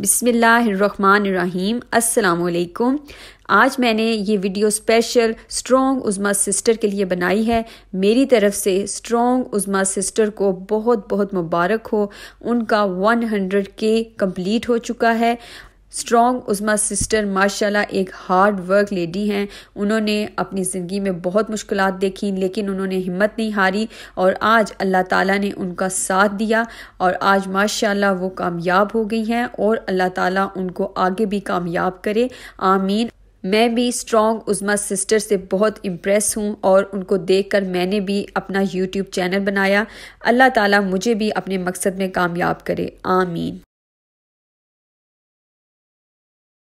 बिसमीम् अल्लाम आज मैंने ये video special strong Uzma sister के लिए बनाई है मेरी तरफ से स्ट्रॉन्ग उज़मा सिस्टर को बहुत बहुत मुबारक हो उनका 100 के कंप्लीट हो चुका है स्ट्रॉन्ग उज़मा सिस्टर माशाल्लाह एक हार्ड वर्क लेडी हैं उन्होंने अपनी ज़िंदगी में बहुत मुश्किल देखी लेकिन उन्होंने हिम्मत नहीं हारी और आज अल्लाह ताला ने उनका साथ दिया और आज माशाल्लाह वो कामयाब हो गई हैं और अल्लाह ताला उनको आगे भी कामयाब करे आमीन मैं भी स्ट्रॉन्ग उज़मा सिस्टर से बहुत इम्प्रेस हूँ और उनको देखकर मैंने भी अपना यूट्यूब चैनल बनाया अल्लाह ताला मुझे भी अपने मकसद में कामयाब करे आमीन